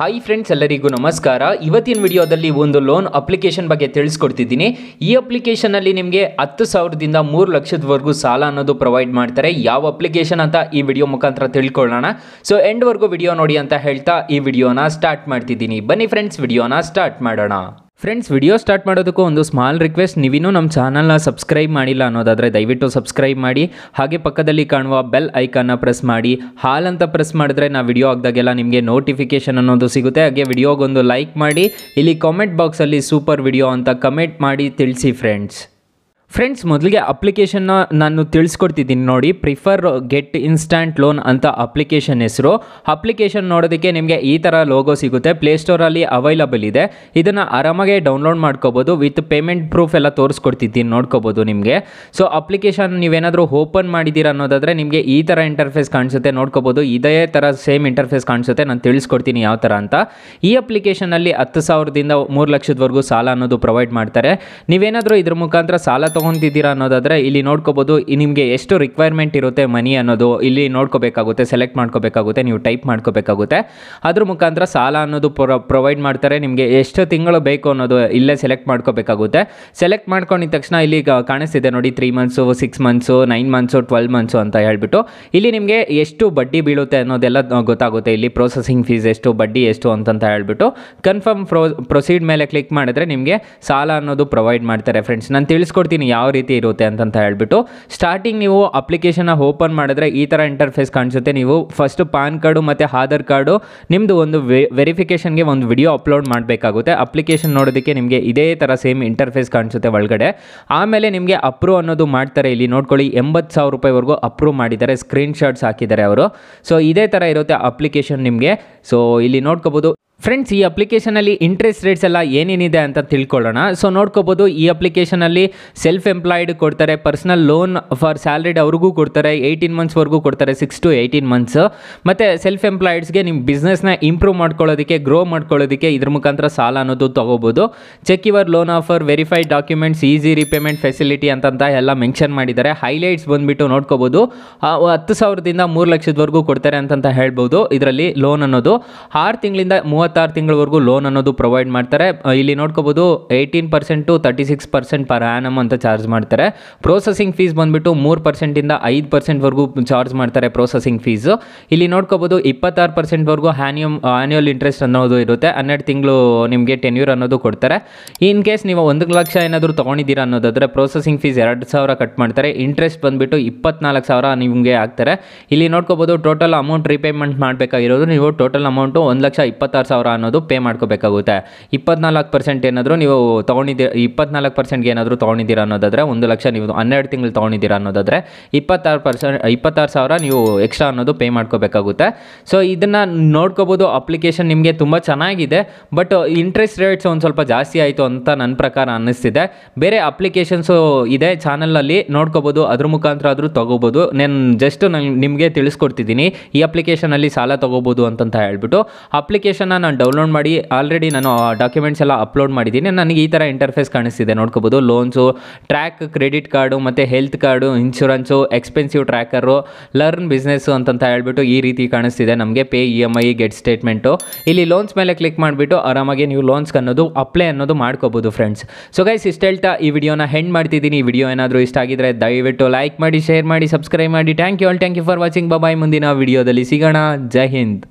hi friends ಎಲ್ಲರಿಗೂ ನಮಸ್ಕಾರ ಇವತ್ತಿನ ವಿಡಿಯೋದಲ್ಲಿ ಒಂದು ಲೋನ್ ಅಪ್ಲಿಕೇಶನ್ ಬಗ್ಗೆ ತಿಳಿಸ್ಕೊಡ್ತಿದ್ದೀನಿ ಈ ಅಪ್ಲಿಕೇಶನಲ್ಲಿ ನಿಮಗೆ ಹತ್ತು ಸಾವಿರದಿಂದ ಮೂರು ಲಕ್ಷದವರೆಗೂ ಸಾಲ ಅನ್ನೋದು ಪ್ರೊವೈಡ್ ಮಾಡ್ತಾರೆ ಯಾವ ಅಪ್ಲಿಕೇಶನ್ ಅಂತ ಈ ವಿಡಿಯೋ ಮುಖಾಂತರ ತಿಳ್ಕೊಳ್ಳೋಣ ಸೊ ಎಂಡ್ವರೆಗೂ ವಿಡಿಯೋ ನೋಡಿ ಅಂತ ಹೇಳ್ತಾ ಈ ವಿಡಿಯೋನ ಸ್ಟಾರ್ಟ್ ಮಾಡ್ತಿದ್ದೀನಿ ಬನ್ನಿ ಫ್ರೆಂಡ್ಸ್ ವಿಡಿಯೋನ ಸ್ಟಾರ್ಟ್ ಮಾಡೋಣ ಫ್ರೆಂಡ್ಸ್ ವಿಡಿಯೋ ಸ್ಟಾರ್ಟ್ ಮಾಡೋದಕ್ಕೂ ಒಂದು ಸ್ಮಾಲ್ ರಿಕ್ವೆಸ್ಟ್ ನೀವಿನ್ನೂ ನಮ್ಮ ಚಾನಲ್ನ ಸಬ್ಸ್ಕ್ರೈಬ್ ಮಾಡಿಲ್ಲ ಅನ್ನೋದಾದರೆ ದಯವಿಟ್ಟು ಸಬ್ಸ್ಕ್ರೈಬ್ ಮಾಡಿ ಹಾಗೆ ಪಕ್ಕದಲ್ಲಿ ಕಾಣುವ ಬೆಲ್ ಐಕಾನ ಪ್ರೆಸ್ ಮಾಡಿ ಹಾಲ್ ಅಂತ ಪ್ರೆಸ್ ಮಾಡಿದ್ರೆ ನಾವು ವಿಡಿಯೋ ಆಗ್ದಾಗೆಲ್ಲ ನಿಮಗೆ ನೋಟಿಫಿಕೇಷನ್ ಅನ್ನೋದು ಸಿಗುತ್ತೆ ಹಾಗೆ ವಿಡಿಯೋಗೊಂದು ಲೈಕ್ ಮಾಡಿ ಇಲ್ಲಿ ಕಾಮೆಂಟ್ ಬಾಕ್ಸಲ್ಲಿ ಸೂಪರ್ ವಿಡಿಯೋ ಅಂತ ಕಮೆಂಟ್ ಮಾಡಿ ತಿಳಿಸಿ ಫ್ರೆಂಡ್ಸ್ ಫ್ರೆಂಡ್ಸ್ ಮೊದಲಿಗೆ ಅಪ್ಲಿಕೇಶನ್ನ ನಾನು ತಿಳಿಸ್ಕೊಡ್ತಿದ್ದೀನಿ ನೋಡಿ ಪ್ರಿಫರ್ ಗೆಟ್ ಇನ್ಸ್ಟಾಂಟ್ ಲೋನ್ ಅಂತ ಅಪ್ಲಿಕೇಶನ್ ಹೆಸರು ಅಪ್ಲಿಕೇಶನ್ ನೋಡೋದಕ್ಕೆ ನಿಮಗೆ ಈ ಥರ ಲೋಗೋ ಸಿಗುತ್ತೆ ಪ್ಲೇಸ್ಟೋರಲ್ಲಿ ಅವೈಲಬಲ್ ಇದೆ ಇದನ್ನು ಆರಾಮಾಗೆ ಡೌನ್ಲೋಡ್ ಮಾಡ್ಕೋಬೋದು ವಿತ್ ಪೇಮೆಂಟ್ ಪ್ರೂಫ್ ಎಲ್ಲ ತೋರಿಸ್ಕೊಡ್ತಿದ್ದೀನಿ ನೋಡ್ಕೋಬೋದು ನಿಮಗೆ ಸೊ ಅಪ್ಲಿಕೇಶನ್ ನೀವೇನಾದರೂ ಓಪನ್ ಮಾಡಿದ್ದೀರಾ ಅನ್ನೋದಾದರೆ ನಿಮಗೆ ಈ ಥರ ಇಂಟರ್ಫೇಸ್ ಕಾಣಿಸುತ್ತೆ ನೋಡ್ಕೋಬೋದು ಇದೇ ಥರ ಸೇಮ್ ಇಂಟರ್ಫೇಸ್ ಕಾಣಿಸುತ್ತೆ ನಾನು ತಿಳಿಸ್ಕೊಡ್ತೀನಿ ಯಾವ ಥರ ಅಂತ ಈ ಅಪ್ಲಿಕೇಶನಲ್ಲಿ ಹತ್ತು ಸಾವಿರದಿಂದ ಮೂರು ಲಕ್ಷದವರೆಗೂ ಸಾಲ ಅನ್ನೋದು ಪ್ರೊವೈಡ್ ಮಾಡ್ತಾರೆ ನೀವೇನಾದರೂ ಇದ್ರ ಮುಖಾಂತರ ಸಾಲ ತೊಗೊಂತಿದ್ದೀರಾ ಅನ್ನೋದಾದರೆ ಇಲ್ಲಿ ನೋಡ್ಕೋಬೋದು ನಿಮಗೆ ಎಷ್ಟು ರಿಕ್ವೈರ್ಮೆಂಟ್ ಇರುತ್ತೆ ಮನಿ ಅನ್ನೋದು ಇಲ್ಲಿ ನೋಡ್ಕೋಬೇಕಾಗುತ್ತೆ ಸೆಲೆಕ್ಟ್ ಮಾಡ್ಕೋಬೇಕಾಗುತ್ತೆ ನೀವು ಟೈಪ್ ಮಾಡ್ಕೋಬೇಕಾಗುತ್ತೆ ಅದ್ರ ಮುಖಾಂತರ ಸಾಲ ಅನ್ನೋದು ಪ್ರೊವೈಡ್ ಮಾಡ್ತಾರೆ ನಿಮಗೆ ಎಷ್ಟು ತಿಂಗಳು ಬೇಕು ಅನ್ನೋದು ಇಲ್ಲೇ ಸೆಲೆಕ್ಟ್ ಮಾಡ್ಕೋಬೇಕಾಗುತ್ತೆ ಸೆಲೆಕ್ಟ್ ಮಾಡ್ಕೊಂಡಿದ ತಕ್ಷಣ ಇಲ್ಲಿ ಕಾಣಿಸ್ತಿದೆ ನೋಡಿ three months six months nine months twelve months ಅಂತ ಹೇಳ್ಬಿಟ್ಟು ಇಲ್ಲಿ ನಿಮಗೆ ಎಷ್ಟು ಬಡ್ಡಿ ಬೀಳುತ್ತೆ ಅನ್ನೋದೆಲ್ಲ ಗೊತ್ತಾಗುತ್ತೆ ಇಲ್ಲಿ ಪ್ರೊಸೆಸಿಂಗ್ ಫೀಸ್ ಎಷ್ಟು ಬಡ್ಡಿ ಎಷ್ಟು ಅಂತಂತ ಹೇಳ್ಬಿಟ್ಟು ಕನ್ಫರ್ಮ್ ಪ್ರೊಸೀಡ್ ಮೇಲೆ ಕ್ಲಿಕ್ ಮಾಡಿದ್ರೆ ನಿಮಗೆ ಸಾಲ ಅನ್ನೋದು ಪ್ರೊವೈಡ್ ಮಾಡ್ತಾರೆ ಫ್ರೆಂಡ್ಸ್ ನಾನು ತಿಳಿಸ್ಕೊಡ್ತೀನಿ ಯಾವ ರೀತಿ ಇರುತ್ತೆ ಅಂತಂತ ಹೇಳ್ಬಿಟ್ಟು ಸ್ಟಾರ್ಟಿಂಗ್ ನೀವು ಅಪ್ಲಿಕೇಶನ್ನ ಓಪನ್ ಮಾಡಿದ್ರೆ ಈ ಥರ ಇಂಟರ್ಫೇಸ್ ಕಾಣಿಸುತ್ತೆ ನೀವು ಫಸ್ಟ್ ಪಾನ್ ಕಾರ್ಡು ಮತ್ತು ಆಧಾರ್ ಕಾರ್ಡು ನಿಮ್ಮದು ಒಂದು ವೆರಿಫಿಕೇಷನ್ಗೆ ಒಂದು ವಿಡಿಯೋ ಅಪ್ಲೋಡ್ ಮಾಡಬೇಕಾಗುತ್ತೆ ಅಪ್ಲಿಕೇಶನ್ ನೋಡೋದಕ್ಕೆ ನಿಮಗೆ ಇದೇ ಥರ ಸೇಮ್ ಇಂಟರ್ಫೇಸ್ ಕಾಣಿಸುತ್ತೆ ಒಳಗಡೆ ಆಮೇಲೆ ನಿಮಗೆ ಅಪ್ರೂವ್ ಅನ್ನೋದು ಮಾಡ್ತಾರೆ ಇಲ್ಲಿ ನೋಡ್ಕೊಳ್ಳಿ ಎಂಬತ್ತು ಸಾವಿರ ರೂಪಾಯಿವರೆಗೂ ಅಪ್ರೂವ್ ಮಾಡಿದ್ದಾರೆ ಸ್ಕ್ರೀನ್ ಶಾಟ್ಸ್ ಹಾಕಿದ್ದಾರೆ ಅವರು ಸೊ ಇದೇ ಥರ ಇರುತ್ತೆ ಅಪ್ಲಿಕೇಶನ್ ನಿಮಗೆ ಸೊ ಇಲ್ಲಿ ನೋಡ್ಕೋಬೋದು ಫ್ರೆಂಡ್ಸ್ ಈ ಅಪ್ಲಿಕೇಶನಲ್ಲಿ ಇಂಟ್ರೆಸ್ಟ್ ರೇಟ್ಸ್ ಎಲ್ಲ ಏನೇನಿದೆ ಅಂತ ತಿಳ್ಕೊಳ್ಳೋಣ ಸೊ ನೋಡ್ಕೋಬೋದು ಈ ಅಪ್ಲಿಕೇಶನಲ್ಲಿ ಸೆಲ್ಫ್ ಎಂಪ್ಲಾಯ್ಡ್ ಕೊಡ್ತಾರೆ ಪರ್ಸನಲ್ ಲೋನ್ ಫಾರ್ ಸ್ಯಾಲ್ರಿಡ್ ಅವ್ರಿಗೂ ಕೊಡ್ತಾರೆ ಏಯ್ಟೀನ್ ಮಂತ್ಸ್ವರೆಗೂ ಕೊಡ್ತಾರೆ ಸಿಕ್ಸ್ ಟು ಏಯ್ಟೀನ್ ಮಂತ್ಸ್ ಮತ್ತು ಸೆಲ್ಫ್ ಎಂಪ್ಲಾಯ್ಡ್ಸ್ಗೆ ನಿಮ್ಮ ಬಿಸ್ನೆಸ್ನ ಇಂಪ್ರೂವ್ ಮಾಡ್ಕೊಳ್ಳೋದಕ್ಕೆ ಗ್ರೋ ಮಾಡ್ಕೊಳ್ಳೋದಕ್ಕೆ ಇದ್ರ ಮುಖಾಂತರ ಸಾಲ ಅನ್ನೋದು ತೊಗೋಬೋದು check your loan offer verified documents easy repayment facility ಅಂತಂತ ಎಲ್ಲ ಮೆನ್ಷನ್ ಮಾಡಿದ್ದಾರೆ ಹೈಲೈಟ್ಸ್ ಬಂದುಬಿಟ್ಟು ನೋಡ್ಕೋಬೋದು ಹತ್ತು ಸಾವಿರದಿಂದ ಮೂರು ಲಕ್ಷದವರೆಗೂ ಕೊಡ್ತಾರೆ ಅಂತಂತ ಹೇಳ್ಬೋದು ಇದರಲ್ಲಿ ಲೋನ್ ಅನ್ನೋದು ಆರು ತಿಂಗಳಿಂದ ಮೂವತ್ತು ಇಪ್ಪತ್ತಾರು ತಿಂಗಳವರೆಗೂ ಲೋನ್ ಅನ್ನೋದು ಪ್ರೊವೈಡ್ ಮಾಡ್ತಾರೆ ಇಲ್ಲಿ ನೋಡ್ಕೋಬೋದು eighteen to thirty six percent per annum ಅಂತ ಚಾರ್ಜ್ ಮಾಡ್ತಾರೆ ಪ್ರೊಸೆಸಿಂಗ್ ಫೀಸ್ ಬಂದುಬಿಟ್ಟು ಮೂರು ಪರ್ಸೆಂಟಿಂದ ಐದು ಪರ್ಸೆಂಟ್ವರೆಗೂ ಚಾರ್ಜ್ ಮಾಡ್ತಾರೆ ಪ್ರೊಸೆಸಿಂಗ್ ಫೀಸು ಇಲ್ಲಿ ನೋಡ್ಕೋಬೋದು ಇಪ್ಪತ್ತಾರು ಪರ್ಸೆಂಟ್ವರೆಗೂ ಹ್ಯಾನ್ಯಮ್ ಆ್ಯನ್ಯುಯಲ್ ಇಂಟ್ರೆಸ್ಟ್ ಅನ್ನೋದು ಇರುತ್ತೆ ಹನ್ನೆರಡು ತಿಂಗಳು ನಿಮಗೆ ಟೆನ್ಯೂರ್ ಅನ್ನೋದು ಕೊಡ್ತಾರೆ ಇನ್ ಕೇಸ್ ನೀವು ಒಂದು ಲಕ್ಷ ಏನಾದರೂ ತೊಗೊಂಡಿದ್ದೀರಾ ಅನ್ನೋದಾದರೆ ಪ್ರೊಸೆಸಿಂಗ್ ಫೀಸ್ ಎರಡು ಸಾವಿರ ಕಟ್ ಮಾಡ್ತಾರೆ ಇಂಟ್ರೆಸ್ಟ್ ಬಂದುಬಿಟ್ಟು ಇಪ್ಪತ್ನಾಲ್ಕು ಸಾವಿರ ನಿಮಗೆ ಆಗ್ತಾರೆ ಇಲ್ಲಿ ನೋಡ್ಕೋಬೋದು ಟೋಟಲ್ ಅಮೌಂಟ್ ರೀಪೇಮೆಂಟ್ ಮಾಡಬೇಕಾಗಿರೋದು ನೀವು ಟೋಟಲ್ ಅಮೌಂಟು ಒಂದು ಲಕ್ಷ ಇಪ್ಪತ್ತಾರು ಸಾವಿರ ಸಾವಿರ ಅನ್ನೋದು ಪೇ ಮಾಡ್ಕೋಬೇಕಾಗುತ್ತೆ ಇಪ್ಪತ್ನಾಲ್ಕು ಪರ್ಸೆಂಟ್ ಏನಾದರೂ ನೀವು ತೊಗೊಂಡಿದ್ದೀರ ಇಪ್ಪತ್ನಾಲ್ಕು ಪರ್ಸೆಂಟ್ಗೆ ಏನಾದರೂ ತೊಗೊಂಡಿದ್ದೀರಾ ಅನ್ನೋದಾದರೆ ಒಂದು ಲಕ್ಷ ನೀವು ಹನ್ನೆರಡು ತಿಂಗಳು ತೊಗೊಂಡಿದ್ದೀರಾ ಅನ್ನೋದಾದರೆ ಇಪ್ಪತ್ತಾರು ಪರ್ಸೆಂಟ್ ಇಪ್ಪತ್ತಾರು ಸಾವಿರ ನೀವು ಎಕ್ಸ್ಟ್ರಾ ಅನ್ನೋದು ಪೇ ಮಾಡ್ಕೋಬೇಕಾಗುತ್ತೆ ಸೊ ಇದನ್ನು ನೋಡ್ಕೋಬೋದು ಅಪ್ಲಿಕೇಶನ್ ನಿಮಗೆ ತುಂಬ ಚೆನ್ನಾಗಿದೆ ಬಟ್ ಇಂಟ್ರೆಸ್ಟ್ ರೇಟ್ಸ್ ಒಂದು ಸ್ವಲ್ಪ ಜಾಸ್ತಿ ಆಯಿತು ಅಂತ ನನ್ನ ಪ್ರಕಾರ ಅನ್ನಿಸ್ತಿದೆ ಬೇರೆ ಅಪ್ಲಿಕೇಶನ್ಸು ಇದೆ ಚಾನಲಲ್ಲಿ ನೋಡ್ಕೋಬೋದು ಅದ್ರ ಮುಖಾಂತರ ಆದರೂ ತೊಗೋಬೋದು ನಾನು ಜಸ್ಟ್ ನಂಗೆ ನಿಮಗೆ ತಿಳಿಸ್ಕೊಡ್ತಿದ್ದೀನಿ ಈ ಅಪ್ಲಿಕೇಶನಲ್ಲಿ ಸಾಲ ತೊಗೋಬೋದು ಅಂತಂತ ಹೇಳ್ಬಿಟ್ಟು ಅಪ್ಲಿಕೇಶನ್ನ ನಾನು ಡೌನ್ಲೋಡ್ ಮಾಡಿ ಆಲ್ರೆಡಿ ನಾನು ಡಾಕ್ಯುಮೆಂಟ್ಸ್ ಎಲ್ಲ ಅಪ್ಲೋಡ್ ಮಾಡಿದ್ದೀನಿ ನನಗೆ ಈ ಥರ ಇಂಟರ್ಫೇಸ್ ಕಾಣಿಸ್ತಿದೆ ನೋಡ್ಕೋಬೋದು ಲೋನ್ಸು ಟ್ರ್ಯಾಕ್ ಕ್ರೆಡಿಟ್ ಕಾರ್ಡು ಮತ್ತು health card insurance expensive tracker learn business ಅಂತಂತ ಹೇಳ್ಬಿಟ್ಟು ಈ ರೀತಿ ಕಾಣಿಸ್ತಿದೆ ನಮಗೆ pay E M I get statement ಇಲ್ಲಿ ಲೋನ್ಸ್ ಮೇಲೆ ಕ್ಲಿಕ್ ಮಾಡಿಬಿಟ್ಟು ಆರಾಮಾಗಿ ನೀವು ಲೋನ್ಸ್ಗೆ ಅನ್ನೋದು ಅಪ್ಲೈ ಅನ್ನೋದು ಮಾಡ್ಕೋಬೋದು ಫ್ರೆಂಡ್ಸ್ ಸೊ ಗೈಸ್ ಇಷ್ಟು ಈ ವಿಡಿಯೋನ ಹೆಂಡ್ ಮಾಡ್ತಿದ್ದೀನಿ ಈ ವಿಡಿಯೋ ಏನಾದರೂ ಇಷ್ಟ ಆಗಿದ್ರೆ ದಯವಿಟ್ಟು ಲೈಕ್ ಮಾಡಿ ಶೇರ್ ಮಾಡಿ ಸಬ್ಸ್ಕ್ರೈಬ್ ಮಾಡಿ thank you all thank you for watching bye ಮುಂದಿನ ವಿಡಿಯೋದಲ್ಲಿ ಸಿಗೋಣ ಜೈ ಹಿಂದ್